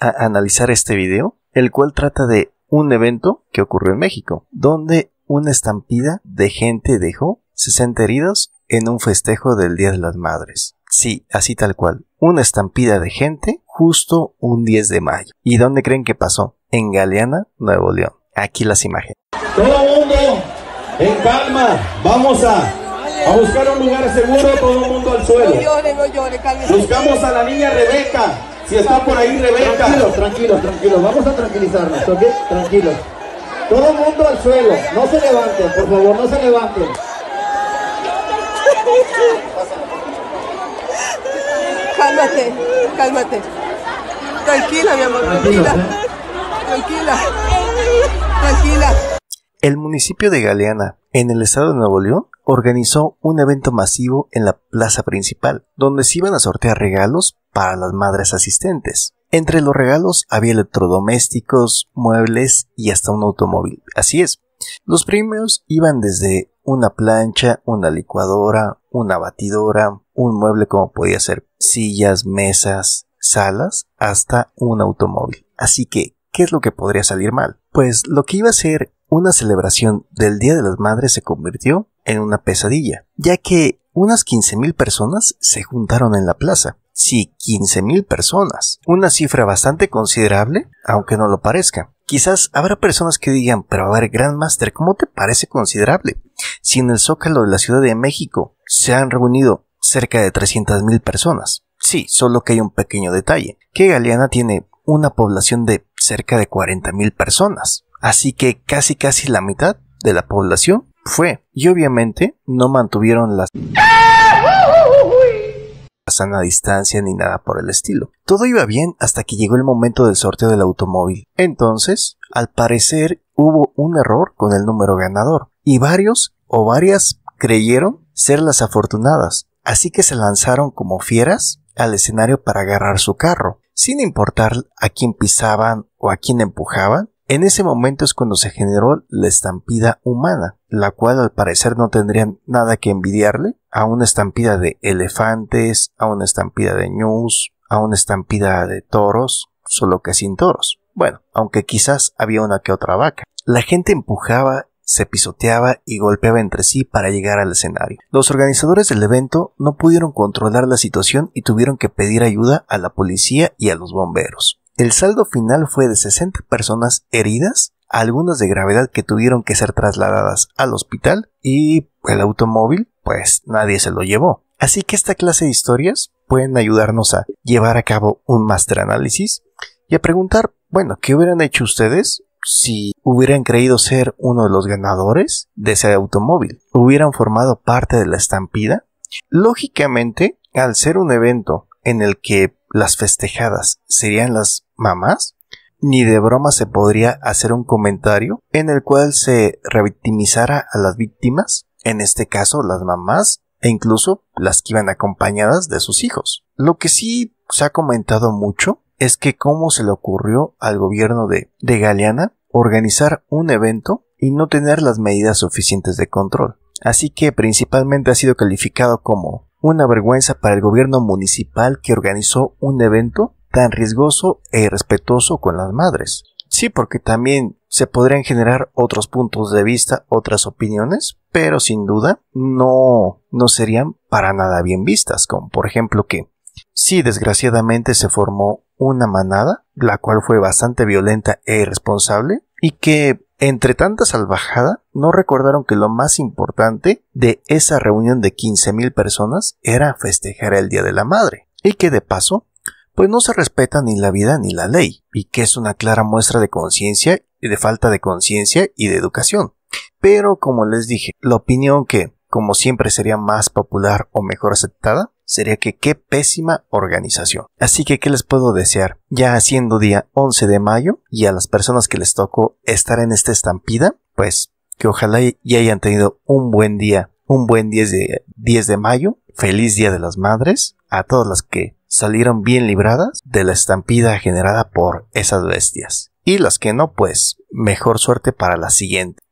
a analizar este video, el cual trata de un evento que ocurrió en México, donde una estampida de gente dejó 60 heridos en un festejo del Día de las Madres. Sí, así tal cual, una estampida de gente justo un 10 de mayo. ¿Y dónde creen que pasó? En Galeana, Nuevo León. Aquí las imágenes. Todo mundo en calma, vamos a, a buscar un lugar seguro, todo el mundo al suelo. No no Buscamos a la niña Rebeca, si está por ahí Rebeca. Tranquilos, tranquilos, tranquilos. Vamos a tranquilizarnos, ¿ok? Tranquilos. Todo el mundo al suelo. No se levanten, por favor, no se levanten. Cálmate, cálmate. Tranquila, mi amor, ¿eh? tranquila. Tranquila. Tranquila. El municipio de Galeana, en el estado de Nuevo León, organizó un evento masivo en la plaza principal, donde se iban a sortear regalos para las madres asistentes. Entre los regalos había electrodomésticos, muebles y hasta un automóvil. Así es. Los premios iban desde una plancha, una licuadora, una batidora, un mueble como podía ser sillas, mesas, salas, hasta un automóvil. Así que, ¿qué es lo que podría salir mal? Pues lo que iba a ser una celebración del Día de las Madres se convirtió en una pesadilla, ya que unas 15.000 personas se juntaron en la plaza. Sí, 15.000 personas. Una cifra bastante considerable, aunque no lo parezca. Quizás habrá personas que digan, pero a ver, Grandmaster, ¿cómo te parece considerable? Si en el Zócalo de la Ciudad de México se han reunido cerca de 300.000 personas. Sí, solo que hay un pequeño detalle, que Galeana tiene una población de cerca de 40.000 personas. Así que casi casi la mitad de la población fue. Y obviamente no mantuvieron las a sana distancia ni nada por el estilo. Todo iba bien hasta que llegó el momento del sorteo del automóvil. Entonces, al parecer hubo un error con el número ganador y varios o varias creyeron ser las afortunadas, así que se lanzaron como fieras al escenario para agarrar su carro, sin importar a quién pisaban o a quién empujaban, en ese momento es cuando se generó la estampida humana, la cual al parecer no tendrían nada que envidiarle a una estampida de elefantes, a una estampida de ñus, a una estampida de toros, solo que sin toros. Bueno, aunque quizás había una que otra vaca. La gente empujaba, se pisoteaba y golpeaba entre sí para llegar al escenario. Los organizadores del evento no pudieron controlar la situación y tuvieron que pedir ayuda a la policía y a los bomberos. El saldo final fue de 60 personas heridas, algunas de gravedad que tuvieron que ser trasladadas al hospital y el automóvil, pues nadie se lo llevó. Así que esta clase de historias pueden ayudarnos a llevar a cabo un master análisis y a preguntar, bueno, ¿qué hubieran hecho ustedes si hubieran creído ser uno de los ganadores de ese automóvil? ¿Hubieran formado parte de la estampida? Lógicamente, al ser un evento en el que las festejadas serían las mamás, ni de broma se podría hacer un comentario en el cual se revictimizara a las víctimas, en este caso las mamás e incluso las que iban acompañadas de sus hijos. Lo que sí se ha comentado mucho es que cómo se le ocurrió al gobierno de, de Galeana organizar un evento y no tener las medidas suficientes de control. Así que principalmente ha sido calificado como una vergüenza para el gobierno municipal que organizó un evento tan riesgoso e irrespetuoso con las madres. Sí, porque también se podrían generar otros puntos de vista, otras opiniones, pero sin duda no, no serían para nada bien vistas, como por ejemplo que sí, desgraciadamente se formó una manada, la cual fue bastante violenta e irresponsable, y que entre tanta salvajada, no recordaron que lo más importante de esa reunión de 15.000 personas era festejar el Día de la Madre, y que de paso pues no se respeta ni la vida ni la ley, y que es una clara muestra de conciencia, Y de falta de conciencia y de educación. Pero como les dije, la opinión que, como siempre, sería más popular o mejor aceptada, sería que qué pésima organización. Así que, ¿qué les puedo desear? Ya haciendo día 11 de mayo y a las personas que les tocó estar en esta estampida, pues que ojalá ya hayan tenido un buen día, un buen 10 de, 10 de mayo, feliz Día de las Madres, a todas las que salieron bien libradas de la estampida generada por esas bestias. Y las que no, pues mejor suerte para la siguiente.